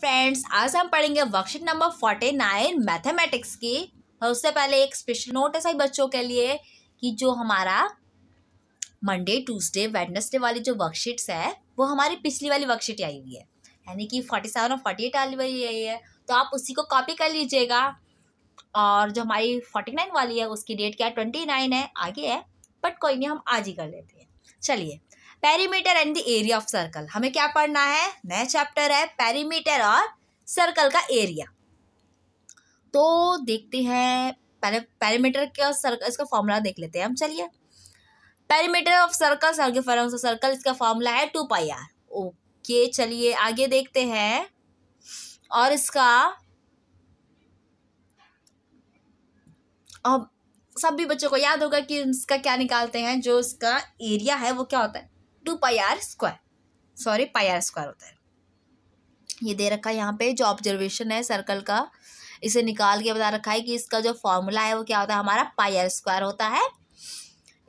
friends आज हम पढ़ेंगे worksheet number forty nine mathematics की और उससे पहले एक स्पेशल नोट है सही बच्चों के लिए कि जो हमारा मंडे ट्यूसडे वेडनेसडे वाली जो वर्कशीट्स है वो हमारी पिछली वाली वर्कशीट आई हुई है यानी कि फोर्टी सेवन और फोर्टी एट वाली आई है तो आप उसी को कॉपी कर लीजिएगा और जो हमारी फोर्टी नाइन वाली है उसकी डेट क्या ट्वेंटी नाइन है आगे है बट कोई नहीं हम आज ही कर लेते हैं चलिए perimeter and the area of circle हमें क्या पढ़ना है नया चैप्टर है पेरीमीटर और सर्कल का एरिया तो देखते हैं पहले पेरीमीटर का सर्कल इसका फॉर्मूला देख लेते हैं हम चलिए perimeter of circle circle of circle इसका फॉर्मूला है टू पाई आर ओके चलिए आगे देखते हैं और इसका अब सभी बच्चों को याद होगा कि इसका क्या निकालते हैं जो इसका एरिया है वो क्या होता है two pi r square sorry pi r square होता है ये दे रखा है यहाँ पे जो ऑब्जर्वेशन है सर्कल का इसे निकाल के बता रखा है कि इसका जो फॉर्मूला है वो क्या होता है हमारा पाई आर स्क्वायर होता है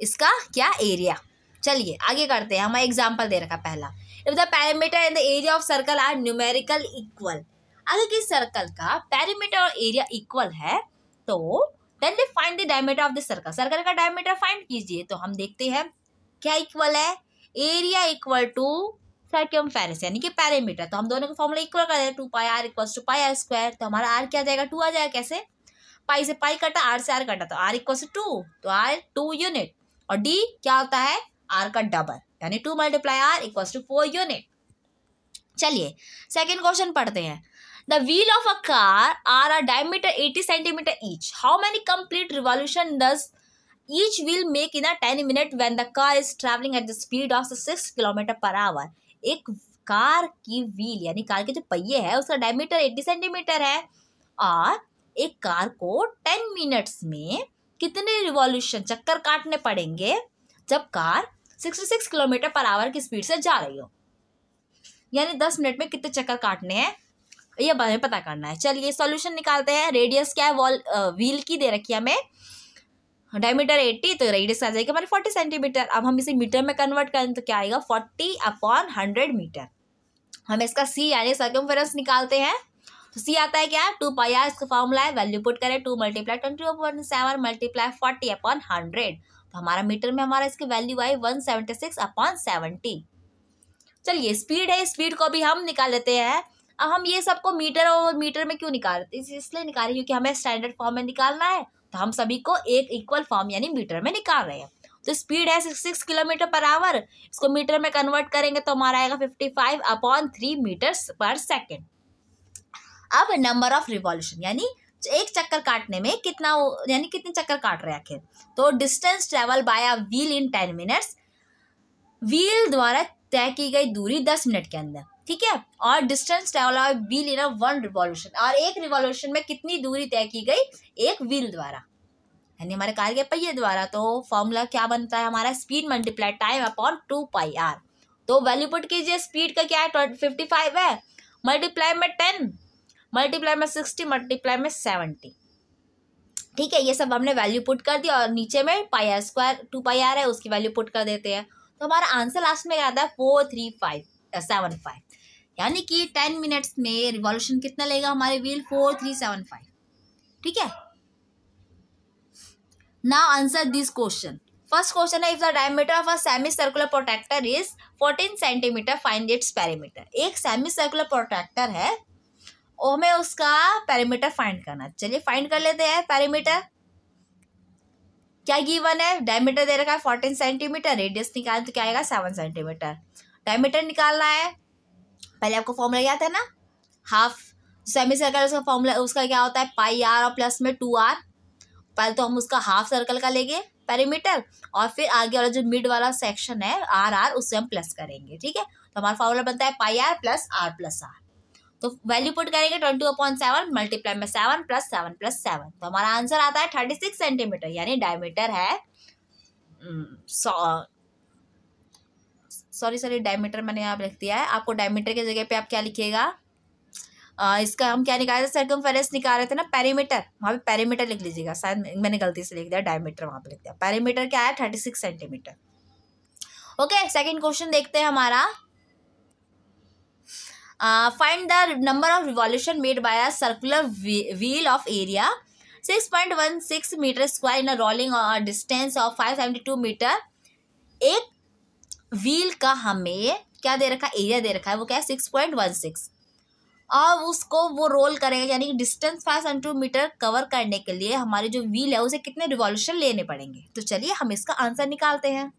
इसका क्या एरिया चलिए आगे करते हैं हमारा एग्जाम्पल दे रखा पहला if the parameter and the area of circle are numerical equal अगर किस सर्कल का पैरामीटर और एरिया इक्वल है तो then they find the diameter of the circle circle का डायमीटर फाइंड कीजिए तो हम देखते हैं क्या इक्वल है एरिया इक्वल टू सर्कमफेरेंस यानी कि पैरामीटर तो हम दोनों का फॉर्मूला इक्वल कर देते two pi r equal to pi r square तो हमारा आर क्या जाएगा टू आ जाएगा कैसे पाई से पाई कटा आर से आर कटा तो आर इक्वल टू तो आर टू यूनिट और डी क्या होता है आर का डबल यानी two multiply r equal to four unit चलिए सेकेंड क्वेश्चन पढ़ते हैं the wheel of a car are a diameter eighty centimetre each how many complete revolution does each will make in a 10 minute when the car is traveling at the speed of 6 km per hour एक car की wheel यानी car के जो पहिए है उसका diameter 80 centimetre है और एक कार को 10 मिनट्स में कितने रिवॉल्यूशन चक्कर काटने पड़ेंगे जब कार 66 किलोमीटर पर आवर की स्पीड से जा रही हो यानी 10 मिनट में कितने चक्कर काटने हैं ये हमें पता करना है चलिए सॉल्यूशन निकालते हैं रेडियस क्या है वॉल व्हील की दे रखी है हमें डायमीटर 80 तो रेडियस आ जाएगी हमारे 40 सेंटीमीटर अब हम इसे मीटर में कन्वर्ट करें तो क्या आएगा 40 अपॉन 100 मीटर हम इसका सी यानी सर्कम निकालते हैं तो सी आता है क्या टू पाई आर इसका फॉर्मूला है वैल्यू पुट करें two multiply twenty upon seven multiply forty upon hundred तो हमारा मीटर में हमारा इसकी वैल्यू आई one seventy six upon seventy चलिए स्पीड है स्पीड को भी हम निकाल लेते हैं अब हम ये सबको मीटर और मीटर में क्यों निकालते इसलिए निकालें क्योंकि हमें स्टैंडर्ड फॉर्म में निकालना है तो हम सभी को एक इक्वल फॉर्म यानी मीटर में निकाल रहे हैं तो स्पीड है six six kilometre per hour इसको मीटर में कन्वर्ट करेंगे तो हमारा आएगा fifty five upon three metre per second अब नंबर ऑफ रिवॉल्यूशन यानी एक चक्कर काटने में कितना यानी कितने चक्कर काट रहे हैं आखिर तो distance travel by a wheel in ten minutes wheel द्वारा तय की गई दूरी दस मिनट के अंदर ठीक है और distance travel wheel in one revolution और एक रिवॉल्यूशन में कितनी दूरी तय की गई एक व्हील द्वारा यानी हमारे कार के पहिए द्वारा तो फॉर्मूला क्या बनता है हमारा speed multiply time upon two pi r तो वैल्यू पुट कीजिए स्पीड का क्या है फिफ्टी फाइव है मल्टीप्लाई में टेन मल्टीप्लाई में सिक्सटी मल्टीप्लाई में सेवेंटी ठीक है ये सब हमने वैल्यू पुट कर दिया और नीचे में pi r square two pi r है उसकी वैल्यू पुट कर देते हैं तो हमारा आंसर लास्ट में क्या आता है four three five seven five यानी कि टेन मिनट्स में रिवॉल्यूशन कितना लेगा हमारे wheel four three seven five ठीक है now answer this question first question है if the diameter of a semi circular protector is fourteen centimetre find its parameter एक सेमी सर्कुलर प्रोटेक्टर है और हमें उसका पैरामीटर फाइंड करना चलिए फाइंड कर लेते हैं पैरामीटर क्या गिवन है डायमीटर दे रखा है फोर्टीन सेंटीमीटर रेडियस निकाल तो क्या आएगा सेवन सेंटीमीटर डायमीटर निकालना है पहले आपको फॉर्मूला याद है ना हाफ सेमी सर्कल उसका फॉर्मूला उसका क्या होता है पाई आर और प्लस में टू आर पहले तो हम उसका हाफ सर्कल का लेंगे पेरीमीटर और फिर आगे वाला जो मिड वाला सेक्शन है आर आर उससे हम प्लस करेंगे ठीक है तो हमारा फॉर्मूला बनता है pi r plus r plus r तो वैल्यू पुट करेंगे ट्वेंटी अपॉन सेवन मल्टीप्लाई में seven plus seven plus seven तो हमारा आंसर आता है थर्टी सिक्स सेंटीमीटर यानी डायमीटर है सॉरी सॉरी डायमीटर मैंने यहाँ लिख दिया है आपको डायमीटर की जगह पे आप क्या लिखिएगा इसका हम क्या निकाले रहे थे सर्कमफेरेंस निकाल रहे थे ना पैरीमीटर वहाँ पे पैरीमीटर लिख लीजिएगा शायद मैंने गलती से लिख दिया डायमीटर वहाँ पे लिख दिया पैरीमीटर क्या है thirty six centimetre okay second question देखते हैं हमारा find the number of revolution made by a circular wheel of area six point one six metre square in a rolling distance of five seventy two metre एक wheel का हमें क्या दे रखा है area दे रखा है वो क्या है सिक्स पॉइंट वन सिक्स और उसको वो रोल करेगा यानी कि distance five seven two metre cover करने के लिए हमारे जो व्हील है उसे कितने रिवॉल्यूशन लेने पड़ेंगे तो चलिए हम इसका आंसर निकालते हैं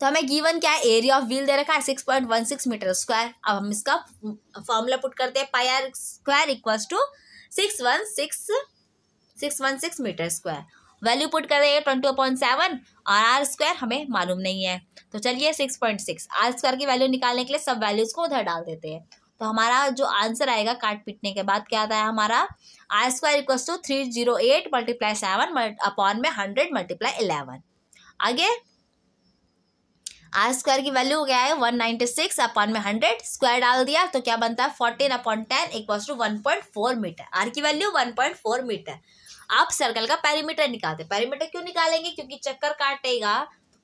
तो हमें गिवन क्या है एरिया ऑफ व्हील दे रखा है six point one six metre square अब हम इसका फॉर्मूला पुट करते हैं pi r square equals to six one six six one six metre square value put कर रहे हैं ट्वेंटी पॉइंट सेवन और आर स्क्वायर हमें मालूम नहीं है तो चलिए six point six r square की वैल्यू निकालने के लिए सब वैल्यूज़ को उधर डाल देते हैं तो हमारा जो आंसर आएगा काट पीटने के बाद क्या आता है हमारा r square equals to three zero eight multiply seven upon में हंड्रेड मल्टीप्लाई इलेवन आगे आर स्क्वायर की वैल्यू हो गया है वन नाइन्टी सिक्स अपॉन में हंड्रेड स्क्वायर डाल दिया तो क्या बनता है fourteen upon ten equal to one point four metre r की value one point four metre आप सर्कल का पैरीमीटर निकालते पैरीमीटर क्यों निकालेंगे क्योंकि चक्कर काटेगा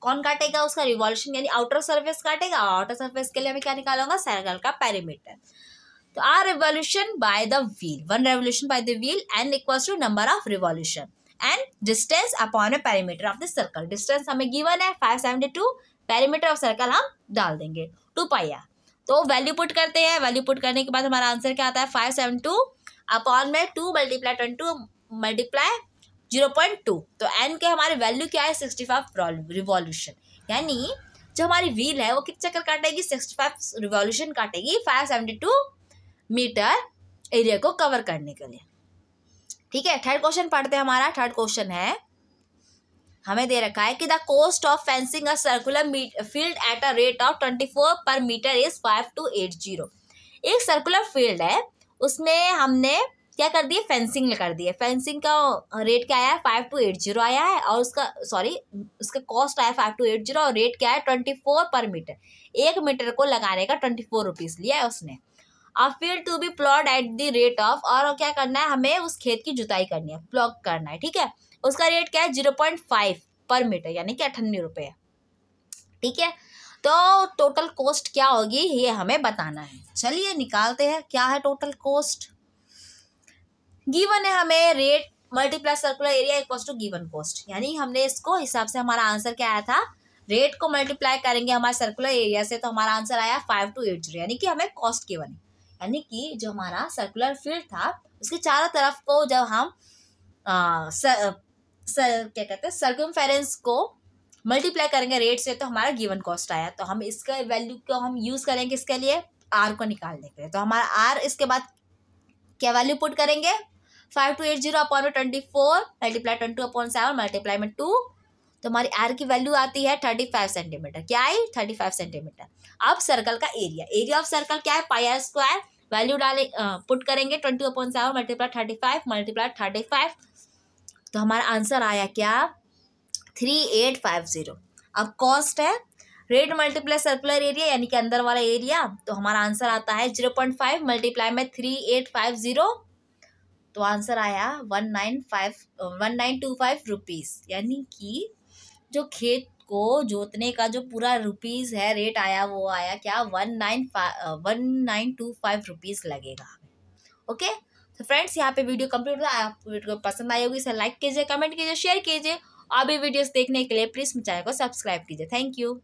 कौन काटेगा उसका रिवॉल्यूशन यानी आउटर सर्फेस काटेगा आउटर सर्फेस के लिए हमें क्या निकालूंगा सर्कल का पैरीमीटर तो r revolution by the wheel one revolution by the wheel and equals to number of revolution and distance upon a perimeter of the circle distance हमें given है 572 पैरामीटर ऑफ सर्कल हम डाल देंगे two pi r तो value put करते हैं value put करने के बाद हमारा आंसर क्या आता है फाइव सेवन टू अपॉन में two multiply twenty two multiply zero point two तो एन के हमारे वैल्यू क्या है सिक्सटी फाइव रिवॉल्यूशन यानी जो हमारी व्हील है वो कितने चक्कर काटेगी सिक्सटी फाइव रिवॉल्यूशन काटेगी five seventy two meter area को कवर करने के लिए ठीक है थर्ड क्वेश्चन पढ़ते हैं हमारा थर्ड क्वेश्चन है हमें दे रखा है कि the cost of fencing a circular field at a rate of twenty four per meter is five two eight zero एक सर्कुलर फील्ड है उसमें हमने क्या कर दिए फेंसिंग कर दिए फेंसिंग का रेट क्या आया है फाइव टू एट जीरो आया है और उसका सॉरी उसका कॉस्ट आया फाइव टू एट जीरो और रेट क्या है ट्वेंटी फोर पर मीटर एक मीटर को लगाने का ट्वेंटी फोर रुपीज़ लिया है उसने और फिर to be plot at the rate of और क्या करना है हमें उस खेत की जुताई करनी है प्लॉक करना है ठीक है उसका रेट क्या है zero point five per meter यानी कि अठानवे रुपये ठीक है तो टोटल कॉस्ट क्या होगी ये हमें बताना है चलिए निकालते हैं क्या है टोटल कॉस्ट गिवन है हमें rate multiply circular area equals to given cost यानी हमने इसको हिसाब से हमारा आंसर क्या आया था रेट को मल्टीप्लाई करेंगे हमारे सर्कुलर एरिया से तो हमारा आंसर आया फाइव टू एट जीरो यानी कि हमें कॉस्ट गिवन है यानी कि जो हमारा सर्कुलर फील्ड था उसके चारों तरफ को जब हम आ, सर, सर क्या कहते हैं सर्कम को मल्टीप्लाई करेंगे रेट से तो हमारा गिवन कॉस्ट आया तो हम इसका वैल्यू को हम यूज़ करेंगे इसके लिए आर को निकालने के लिए तो हमारा आर इसके बाद क्या वैल्यू पुट करेंगे five two eight zero upon में twenty four multiply twenty upon seven multiply में टू तो हमारी आर की वैल्यू आती है थर्टी फाइव सेंटीमीटर क्या आई थर्टी फाइव सेंटीमीटर अब सर्कल का एरिया एरिया ऑफ सर्कल क्या है पाया स्क्वायर वैल्यू डाले पुट करेंगे twenty upon seven multiply thirty five multiply thirty five तो हमारा आंसर आया क्या थ्री एट फाइव ज़ीरो अब कॉस्ट है रेड मल्टीप्लाई सर्कुलर एरिया यानी कि अंदर वाला एरिया तो हमारा आंसर आता है जीरो पॉइंट फाइव मल्टीप्लाई में थ्री एट फाइव ज़ीरो तो आंसर आया one nine five one nine two five rupees यानी कि जो खेत को जोतने का जो पूरा रुपीज़ है रेट आया वो आया क्या one nine five one nine two five rupees लगेगा ओके तो फ्रेंड्स यहाँ पे वीडियो कंप्लीट हुआ आप वीडियो पसंद आई होगी इसे लाइक कीजिए कमेंट कीजिए शेयर कीजिए और भी वीडियोस देखने के लिए प्लीज़ मेरे चैनल को सब्सक्राइब कीजिए थैंक यू